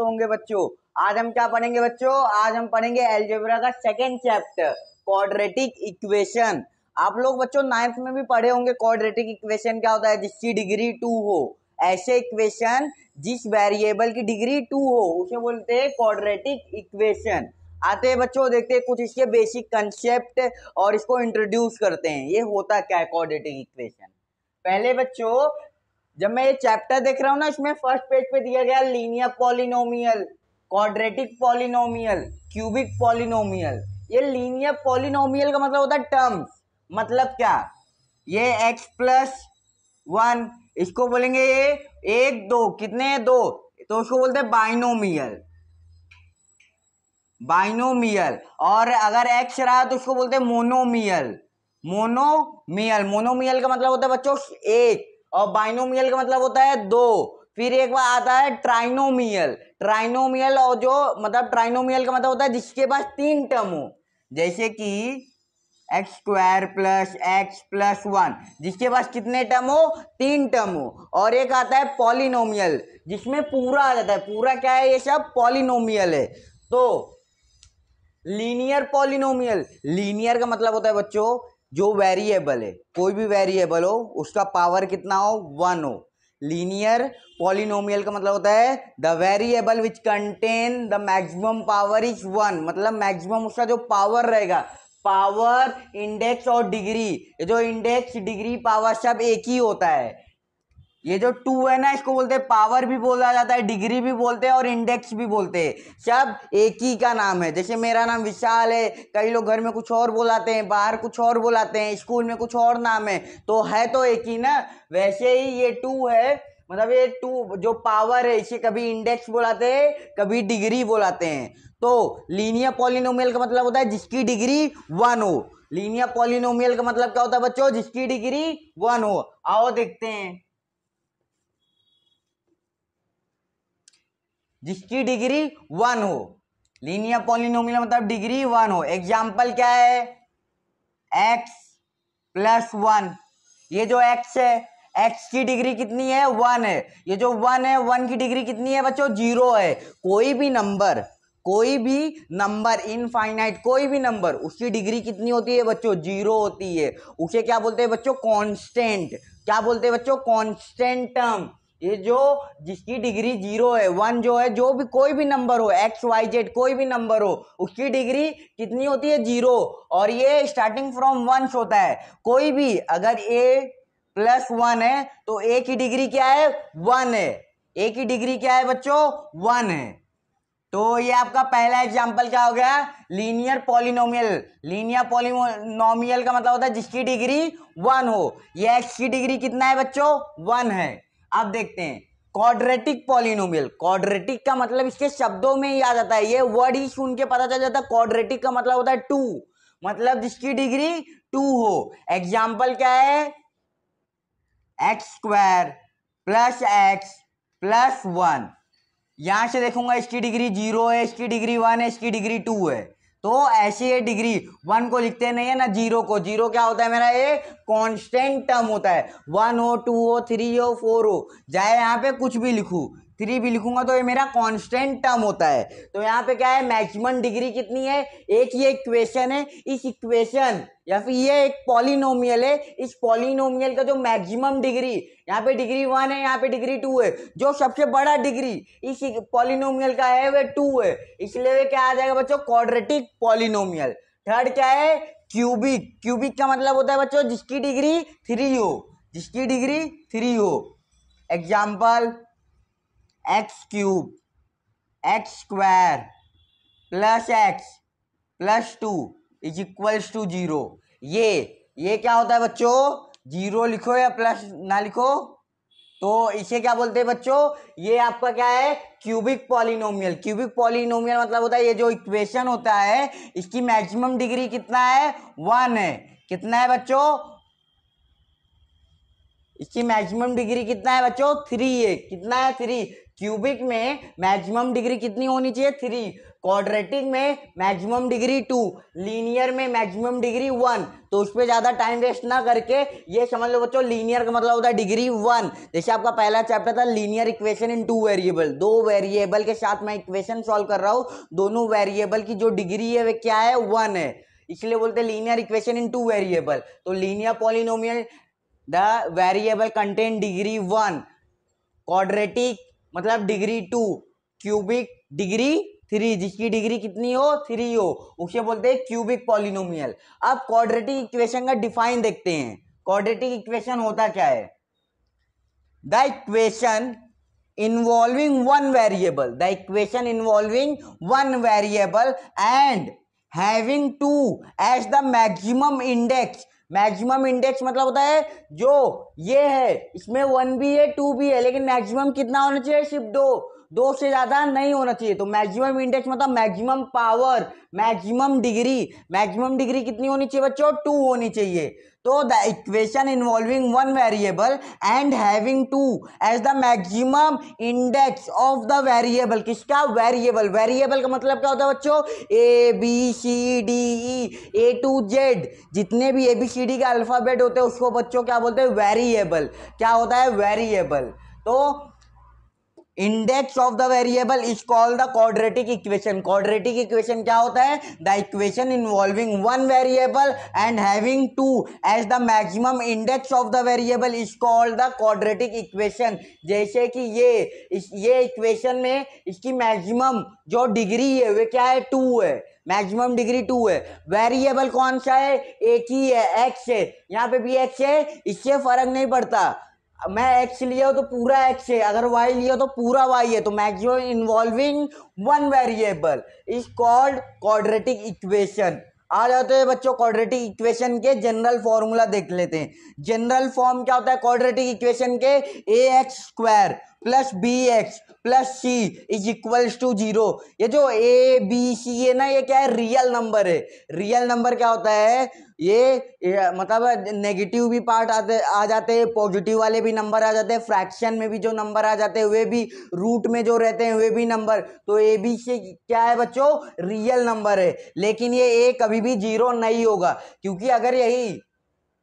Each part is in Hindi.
दोस्त होंगे बच्चों आज हम क्या पढ़ेंगे बच्चों आज हम पढ़ेंगे एल्जेब्रा का सेकेंड चैप्टर क्वाड्रेटिक इक्वेशन आप लोग बच्चों नाइन्थ में भी पढ़े होंगे क्वाड्रेटिक इक्वेशन क्या होता है जिसकी डिग्री टू हो ऐसे इक्वेशन जिस वेरिएबल की डिग्री टू हो उसे बोलते हैं क्वाड्रेटिक इक्वेशन आते हैं बच्चों देखते हैं कुछ इसके बेसिक कंसेप्ट और इसको इंट्रोड्यूस करते हैं ये होता क्या है क्वाड्रेटिक इक्वेशन पहले बच्चों जब मैं ये चैप्टर देख रहा हूँ ना इसमें फर्स्ट पेज पे दिया गया linear polynomial quadratic polynomial cubic polynomial ये लीनियर पॉलिनोमियल का मतलब होता है टर्म्स मतलब क्या ये x प्लस वन इसको बोलेंगे ये एक दो कितने है दो तो उसको बोलते हैं बाइनोमियल बाइनोमियल और अगर एक्स रहा तो उसको बोलते हैं मोनोमियल मोनोमियल मोनोमियल का मतलब होता है बच्चों एक और बाइनोमियल का मतलब होता है दो फिर एक बार आता है ट्राइनोमियल ट्राइनोमियल और जो मतलब ट्राइनोमियल का मतलब होता है जिसके पास तीन टर्म हो जैसे कि X square plus x plus one जिसके पास कितने टर्म हो तीन टर्म हो और एक आता है पॉलिनोमियल जिसमें पूरा आ जाता है पूरा क्या है ये सब पॉलिनोमियल है तो लीनियर पॉलिनोमियल लीनियर का मतलब होता है बच्चों जो वेरिएबल है कोई भी वेरिएबल हो उसका पावर कितना हो वन हो लीनियर पॉलिनोमियल का मतलब होता है the variable which contain the maximum power is one मतलब मैक्सिमम उसका जो पावर रहेगा पावर इंडेक्स और डिग्री जो इंडेक्स डिग्री पावर सब एक ही होता है ये जो टू है ना इसको बोलते हैं पावर भी बोला जाता है डिग्री भी बोलते हैं और इंडेक्स भी बोलते हैं सब एक ही का नाम है जैसे मेरा नाम विशाल है कई लोग घर में कुछ और बुलाते हैं बाहर कुछ और बुलाते हैं स्कूल में कुछ और नाम है तो है तो एक ही ना वैसे ही ये टू है मतलब ये टू जो पावर है इसे कभी इंडेक्स बुलाते हैं कभी डिग्री बुलाते हैं तो लीनियर पॉलिनोमियल का मतलब होता है जिसकी डिग्री वन हो लीनियर पॉलिनोमियल का मतलब क्या होता है बच्चों जिसकी डिग्री वन हो आओ देखते हैं जिसकी डिग्री वन हो लीनियर पॉलिनोमियल मतलब डिग्री वन हो एग्जाम्पल क्या है एक्स प्लस वन ये जो एक्स है एक्स की डिग्री कितनी है वन है ये जो वन है वन की डिग्री कितनी है बच्चों जीरो है कोई भी नंबर कोई भी नंबर इनफाइनाइट कोई भी नंबर उसकी डिग्री कितनी होती है बच्चों जीरो होती है उसे क्या बोलते हैं बच्चों कांस्टेंट क्या बोलते हैं बच्चों कांस्टेंट टर्म ये जो जिसकी डिग्री जीरो है वन जो है जो भी कोई भी नंबर हो एक्स वाई जेड कोई भी नंबर हो उसकी डिग्री कितनी होती है जीरो और ये स्टार्टिंग फ्रॉम वंस होता है कोई भी अगर ए प्लस वन है तो ए की डिग्री क्या है वन है ए की डिग्री क्या है बच्चों वन है तो ये आपका पहला एग्जाम्पल क्या हो गया लीनियर पॉलिनोमियल लीनियर पॉलिनोमियल का मतलब होता है जिसकी डिग्री वन हो ये एक्स की डिग्री कितना है बच्चों वन है अब देखते हैं क्वाड्रेटिक पॉलिनोमियल क्वाड्रेटिक का मतलब इसके शब्दों में ही आ जाता है ये वर्ड ही सुन के पता चल जाता है क्वाड्रेटिक का मतलब होता है टू मतलब जिसकी डिग्री टू हो एग्जाम्पल क्या है x square plus x plus one यहां से देखूंगा इसकी डिग्री जीरो है इसकी डिग्री वन है इसकी डिग्री टू है तो ऐसी है डिग्री वन को लिखते नहीं है ना जीरो को जीरो क्या होता है मेरा ये कांस्टेंट टर्म होता है वन हो टू हो थ्री हो फोर हो चाहे यहाँ पे कुछ भी लिखू थ्री भी लिखूंगा तो ये मेरा कांस्टेंट टर्म होता है तो यहाँ पे क्या है मैक्सिमम डिग्री कितनी है एक ये इक्वेशन है इस इक्वेशन या फिर ये एक पॉलिनोमियल है इस पॉलिनोमियल का जो मैक्सिमम डिग्री यहाँ पे डिग्री वन है यहाँ पे डिग्री टू है जो सबसे बड़ा डिग्री इस पॉलिनोमियल का है वह टू है इसलिए वे क्या आ जाएगा बच्चों क्वाड्रेटिक पॉलिनोमियल थर्ड क्या है क्यूबिक क्यूबिक का मतलब होता है बच्चों जिसकी डिग्री थ्री हो जिसकी डिग्री थ्री हो example X cube X square plus x plus two is equals to zero ये ये क्या होता है बच्चों जीरो लिखो या प्लस ना लिखो तो इसे क्या बोलते हैं बच्चों ये आपका क्या है क्यूबिक पॉलिनोमियल क्यूबिक पॉलिनोमियल मतलब होता है ये जो इक्वेशन होता है इसकी मैक्सिमम डिग्री कितना है वन है कितना है बच्चों इसकी मैक्सिमम डिग्री कितना है बच्चों थ्री है कितना है थ्री क्यूबिक में मैक्सिमम डिग्री कितनी होनी चाहिए थ्री क्वाड्रेटिक में मैक्सिमम डिग्री टू लीनियर में मैक्सिमम डिग्री वन तो उस पर ज़्यादा टाइम वेस्ट ना करके ये समझ लो बच्चों लीनियर का मतलब होता है डिग्री वन जैसे आपका पहला चैप्टर था linear equation in two variable दो वेरिएबल के साथ मैं इक्वेशन सॉल्व कर रहा हूँ दोनों वेरिएबल की जो डिग्री है वे क्या है वन है इसलिए बोलते linear equation in two variable तो linear polynomial the variable contain degree one quadratic मतलब degree two cubic degree three जिसकी डिग्री कितनी हो थ्री हो उसे बोलते हैं क्यूबिक पॉलिनोमियल अब क्वाड्रेटिक इक्वेशन का डिफाइन देखते हैं क्वाड्रेटिक इक्वेशन होता क्या है the equation involving one variable the equation involving one variable and having two as the maximum index maximum index मतलब होता है जो ये है इसमें वन भी है टू भी है लेकिन मैक्सिमम कितना होना चाहिए सिर्फ दो दो से ज़्यादा नहीं होना चाहिए तो मैक्सिमम इंडेक्स मतलब maximum power maximum degree maximum degree कितनी होनी चाहिए बच्चों टू होनी चाहिए तो the equation involving one variable and having two as the maximum index of the variable किसका वेरिएबल वेरिएबल का मतलब क्या होता है बच्चों A B C D E A to Z जितने भी ए बी सी डी के अल्फ़ाबेट होते हैं उसको बच्चों क्या बोलते हैं वेरिएबल क्या होता है वेरिएबल तो index of the variable is called the quadratic equation quadratic equation क्या होता है the equation involving one variable and having two as the maximum index of the variable is called the quadratic equation जैसे कि ये इस ये इक्वेशन में इसकी मैक्सिमम जो डिग्री है वे क्या है टू है मैक्सिमम डिग्री टू है वेरिएबल कौन सा है एक ही है एक्स है यहाँ पे भी एक्स है इससे फर्क नहीं पड़ता मैं एक्स लिया हो तो पूरा एक्स है अगर वाई लिया हो तो पूरा वाई है तो maximum involving one variable is called quadratic equation आ जाते हैं बच्चों क्वाड्रेटिक इक्वेशन के जनरल फॉर्मूला देख लेते हैं जनरल फॉर्म क्या होता है क्वाड्रेटिक इक्वेशन के A x square plus B x plus C is equals to zero ये जो ए बी सी है ना ये क्या है रियल नंबर है रियल नंबर क्या होता है ये, ये मतलब नेगेटिव भी पार्ट आते आ जाते हैं पॉजिटिव वाले भी नंबर आ जाते हैं फ्रैक्शन में भी जो नंबर आ जाते हैं वे भी रूट में जो रहते हैं वे भी नंबर तो ए बी सी क्या है बच्चों रियल नंबर है लेकिन ये ए कभी भी जीरो नहीं होगा क्योंकि अगर यही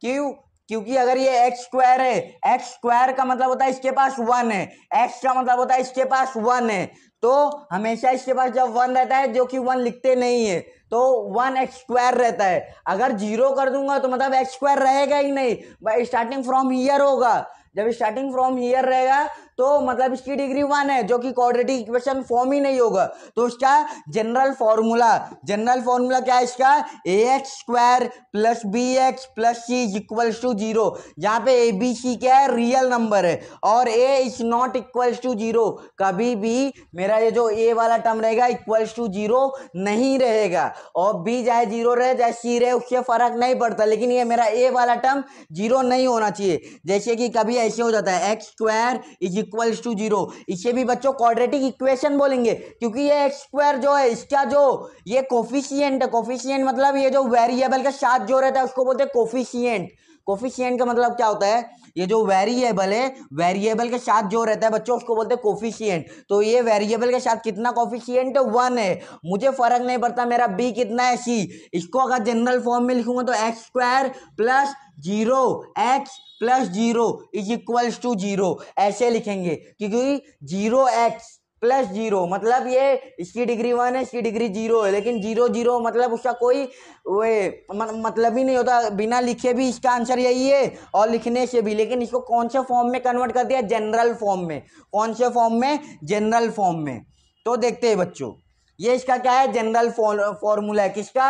क्यों क्योंकि अगर ये एक्स स्क्वायर है एक्स स्क्वायर का मतलब होता है इसके पास वन है एक्स का मतलब होता है इसके पास वन है तो हमेशा इसके पास जब वन रहता है जो कि वन लिखते नहीं है तो वन एक्स स्क्वायर रहता है अगर जीरो कर दूंगा तो मतलब एक्स स्क्वायर रहेगा ही नहीं स्टार्टिंग फ्रॉम हियर होगा जब स्टार्टिंग फ्रॉम हियर रहेगा तो मतलब इसकी डिग्री वन है जो कि क्वाड्रेटिक इक्वेशन फॉर्म ही नहीं होगा तो इसका जनरल फॉर्मूला जनरल फॉर्मूला क्या है इसका A x square plus B x plus C equals to zero जहाँ पे ए बी सी क्या है रियल नंबर है और a is not equals to zero कभी भी मेरा ये जो ए वाला टर्म रहेगा इक्वल्स टू जीरो नहीं रहेगा और बी चाहे जीरो रहे चाहे सी रहे उससे फर्क नहीं पड़ता लेकिन ये मेरा ए वाला टर्म जीरो नहीं होना चाहिए जैसे कि कभी ऐसे हो जाता है x square is equals to zero इसे भी बच्चों क्वाड्रेटिक इक्वेशन बोलेंगे क्योंकि ये एक्स स्क्वायर जो है इसका जो ये कोफिशियंट है कोफिशियंट मतलब ये जो वेरिएबल का साथ जो रहता है उसको बोलते हैं कोफिशियंट कोफिशियंट का मतलब क्या होता है ये जो वेरिएबल है वेरिएबल के साथ जो रहता है बच्चों उसको बोलते हैं कोफिशियंट तो ये वेरिएबल के साथ कितना कोफिशियंट वन है मुझे फर्क नहीं पड़ता मेरा बी कितना है सी इसको अगर जनरल फॉर्म में लिखूंगा तो x square plus zero x plus zero is equals to zero ऐसे लिखेंगे क्योंकि जीरो एक्स प्लस जीरो मतलब ये इसकी डिग्री वन है इसकी डिग्री जीरो है लेकिन जीरो जीरो मतलब उसका कोई वे मतलब ही नहीं होता बिना लिखे भी इसका आंसर यही है और लिखने से भी लेकिन इसको कौन से फॉर्म में कन्वर्ट कर दिया जनरल फॉर्म में कौन से फॉर्म में जनरल फॉर्म में तो देखते हैं बच्चों ये इसका क्या है जनरल फॉर्मूला है किसका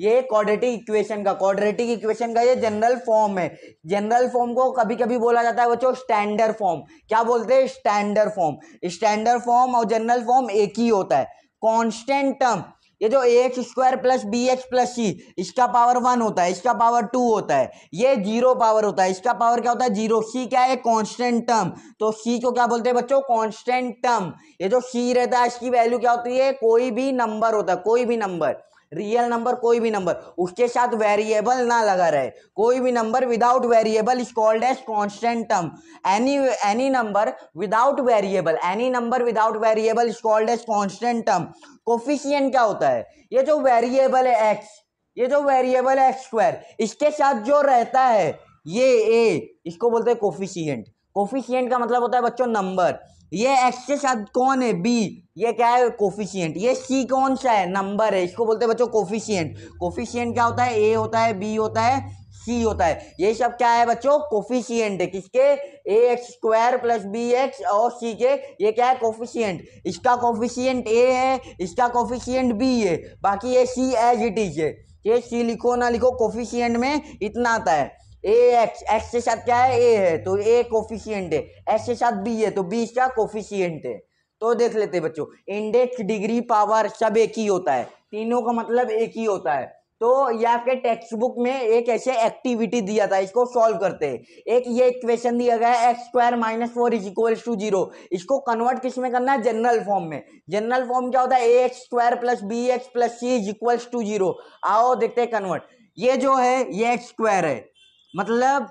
ये क्वाड्रेटिक इक्वेशन का क्वाड्रेटिक इक्वेशन का ये जनरल फॉर्म है जनरल फॉर्म को कभी कभी बोला जाता है बच्चों स्टैंडर्ड फॉर्म क्या बोलते हैं स्टैंडर्ड फॉर्म स्टैंडर्ड फॉर्म और जनरल फॉर्म एक ही होता है कॉन्स्टेंट टर्म ये जो a x square plus B x plus c इसका पावर वन होता है इसका पावर टू होता है ये जीरो पावर होता है इसका पावर क्या होता है जीरो सी क्या है कांस्टेंट टर्म तो सी को क्या बोलते हैं बच्चों कांस्टेंट टर्म ये जो सी रहता है इसकी वैल्यू क्या होती है कोई भी नंबर होता है कोई भी नंबर रियल नंबर कोई भी नंबर उसके साथ वेरिएबल ना लगा रहे कोई भी number without variable is called as constant term any any number without variable any number without variable is called as constant term coefficient क्या होता है ये जो वेरिएबल है एक्स ये जो वेरिएबल है एक्स स्क्वायर इसके साथ जो रहता है ये ए इसको बोलते हैं कोफिशियंट कोफिशियंट का मतलब होता है बच्चों नंबर ये एक्स के साथ कौन है बी ये क्या है कोफिशियंट ये सी कौन सा है नंबर है इसको बोलते हैं बच्चों कोफिशियंट कोफिशियंट क्या होता है ए होता है बी होता है सी होता है ये सब क्या है बच्चों कोफिशियंट है किसके A x square plus B X और सी के ये क्या है कोफिशियंट इसका कोफिशियंट ए है इसका कोफिशियंट बी है बाकी ये सी एज इट इज है ये सी लिखो ना लिखो कोफिशियंट में इतना आता है ए एक्स एक्स के साथ क्या है ए है तो ए कोफिशियंट है एक्स के साथ बी है तो बी इसका कोफिशियंट है तो देख लेते बच्चों इंडेक्स डिग्री पावर सब एक ही होता है तीनों का मतलब एक ही होता है तो ये आपके टेक्स्ट बुक में एक ऐसे एक्टिविटी दिया था इसको सॉल्व करते हैं एक ये क्वेश्चन दिया गया है x square minus four is equals to zero इसको कन्वर्ट किस में करना है जनरल फॉर्म में जनरल फॉर्म क्या होता है a x square plus B x plus C is equals to zero आओ देखते हैं कन्वर्ट ये जो है ये एक्स स्क्वायर है मतलब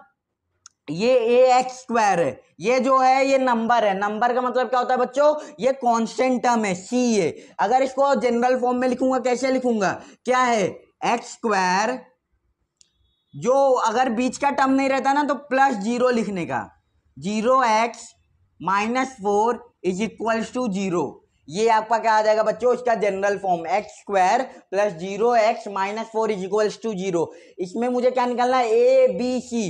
ये ए एक्स स्क्वायर है ये जो है ये नंबर है नंबर का मतलब क्या होता है बच्चों ये कांस्टेंट टर्म है सी ए अगर इसको जनरल फॉर्म में लिखूंगा कैसे लिखूंगा क्या है एक्स स्क्वायर जो अगर बीच का टर्म नहीं रहता ना तो प्लस जीरो लिखने का zero x minus four is equals to zero ये आपका क्या आ जाएगा बच्चों इसका general form x square plus zero x minus four is equals to zero इसमें मुझे क्या निकालना है ए बी सी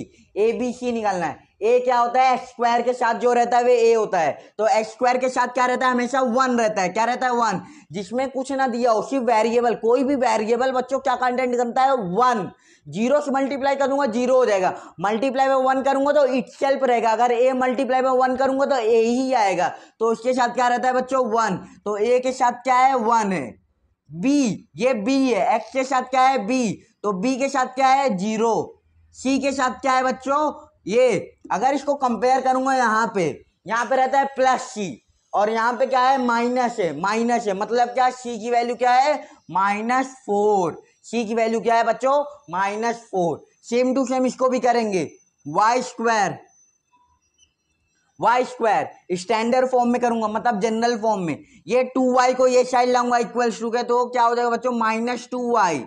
ए बी सी निकालना है ए क्या होता है एक्स स्क्वायर के साथ जो रहता है वे ए होता है तो एक्स स्क्वायर के साथ क्या रहता है हमेशा वन रहता है क्या रहता है वन जिसमें कुछ ना दिया हो सिर्फ वेरिएबल कोई भी वेरिएबल बच्चों क्या कंटेंट करता है वन जीरो से मल्टीप्लाई करूंगा जीरो हो जाएगा मल्टीप्लाई में वन करूंगा तो इट सेल्फ रहेगा अगर ए मल्टीप्लाई में वन करूंगा तो ए ही आएगा तो उसके साथ क्या रहता है बच्चों वन तो ए के साथ क्या है वन है बी ये बी है एक्स के साथ क्या है बी तो बी के साथ क्या है जीरो सी के साथ क्या है बच्चों ये अगर इसको कंपेयर करूंगा यहाँ पे यहाँ पे रहता है प्लस सी और यहाँ पे क्या है माइनस है माइनस है मतलब क्या सी की वैल्यू क्या है माइनस फोर सी की वैल्यू क्या है बच्चों minus four same to same इसको भी करेंगे y square y square standard form में करूंगा मतलब जनरल फॉर्म में ये टू वाई को ये साइड लाऊंगा इक्वल्स टू के तो क्या हो जाएगा बच्चों माइनस टू वाई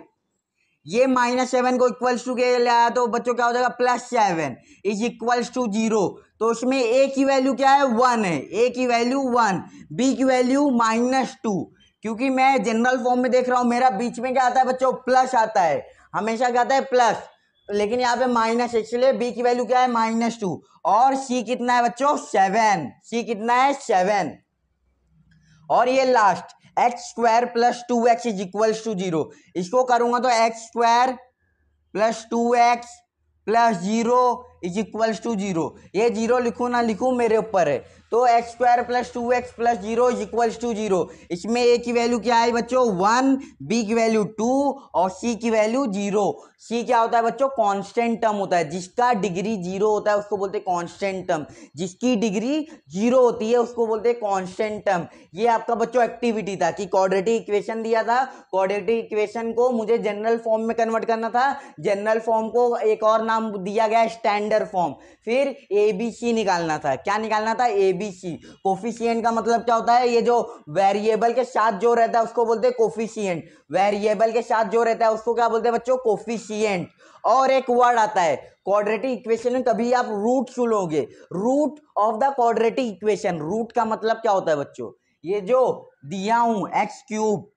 ये माइनस सेवन को इक्वल्स टू के ले आया तो बच्चों क्या हो जाएगा plus seven is equals to zero तो उसमें ए की वैल्यू क्या है वन है ए की वैल्यू वन बी की वैल्यू माइनस टू क्योंकि मैं जनरल फॉर्म में देख रहा हूँ मेरा बीच में क्या आता है बच्चों प्लस आता है हमेशा क्या आता है प्लस लेकिन यहाँ पे माइनस इसलिए बी की वैल्यू क्या है माइनस टू और सी कितना है बच्चों सेवन सी कितना है सेवन और ये last X square plus two X is equal to zero इसको करूंगा तो x square plus two X plus zero is equals to zero ये जीरो लिखूँ ना लिखूँ मेरे ऊपर है तो x square plus two X plus zero is equals to zero इसमें ए की वैल्यू क्या है बच्चों वन बी की वैल्यू टू और सी की वैल्यू जीरो सी क्या होता है बच्चों कांस्टेंट टर्म होता है जिसका डिग्री जीरो होता है उसको बोलते हैं कॉन्स्टेंट टर्म जिसकी डिग्री जीरो होती है उसको बोलते हैं कॉन्स्टेंट टर्म ये आपका बच्चों एक्टिविटी था कि क्वाड्रेटिक इक्वेशन दिया था क्वाड्रेटिक इक्वेशन को मुझे जनरल फॉर्म में कन्वर्ट करना था जनरल फॉर्म को एक और नाम दिया गया स्टैंड सिलेंडर फॉर्म फिर ए बी सी निकालना था क्या निकालना था ए बी सी कोफिशियंट का मतलब क्या होता है ये जो वेरिएबल के साथ जो रहता है उसको बोलते हैं कोफिशियंट वेरिएबल के साथ जो रहता है उसको क्या बोलते हैं बच्चों कोफिशियंट और एक वर्ड आता है क्वाड्रेटिक इक्वेशन में कभी आप रूट सुनोगे root of the quadratic equation root का मतलब क्या होता है बच्चों ये जो दिया हूं एक्स क्यूब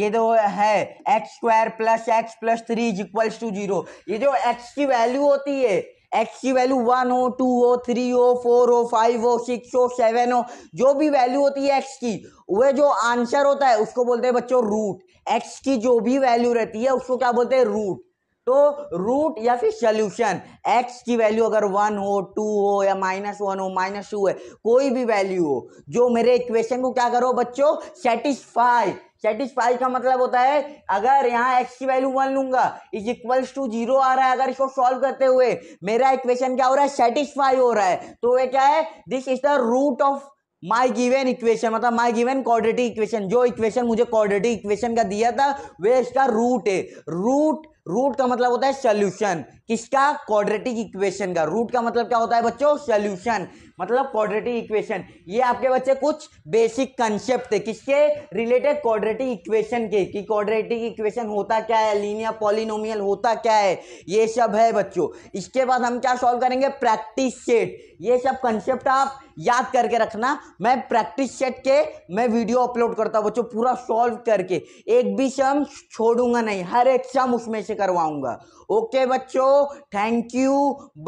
ये जो है x square plus x plus three is equals to zero ये जो एक्स की वैल्यू होती है एक्स की वैल्यू वन हो टू हो थ्री हो फोर हो फाइव हो सिक्स हो सेवन हो जो भी वैल्यू होती है एक्स की वह जो आंसर होता है उसको बोलते हैं बच्चों रूट एक्स की जो भी वैल्यू रहती है उसको क्या बोलते हैं रूट तो रूट या फिर सोल्यूशन एक्स की वैल्यू अगर वन हो टू हो या माइनस वन हो माइनस टू है कोई भी वैल्यू हो जो मेरे इक्वेशन को क्या करो बच्चों सेटिस्फाई सेटिस्फाई का मतलब होता है अगर यहाँ एक्स की वैल्यू वन लूंगा इज इक्वल्स टू जीरो आ रहा है अगर इसको सॉल्व करते हुए मेरा इक्वेशन क्या हो रहा है सेटिस्फाई हो रहा है तो वह क्या है this is the root of my given equation मतलब माई गिवन क्वाड्रेटिक इक्वेशन जो इक्वेशन मुझे क्वाड्रेटिक इक्वेशन का दिया था वे इसका रूट है रूट रूट का मतलब होता है सोल्यूशन किसका क्वाड्रेटिक इक्वेशन का रूट का मतलब क्या होता है बच्चों सोल्यूशन मतलब क्वाड्रेटिक इक्वेशन ये आपके बच्चे कुछ बेसिक कंसेप्ट थे किसके रिलेटेड क्वाड्रेटिक इक्वेशन के कि क्वाड्रेटिक इक्वेशन होता क्या है लीनियर पॉलिनोमियल होता क्या है ये सब है बच्चों इसके बाद हम क्या सॉल्व करेंगे प्रैक्टिस सेट ये सब कंसेप्ट आप याद करके रखना मैं प्रैक्टिस सेट के मैं वीडियो अपलोड करता हूँ बच्चों पूरा सॉल्व करके एक भी सम छोड़ूंगा नहीं हर एक सम उसमें से करवाऊंगा ओके बच्चों थैंक यू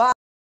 बाय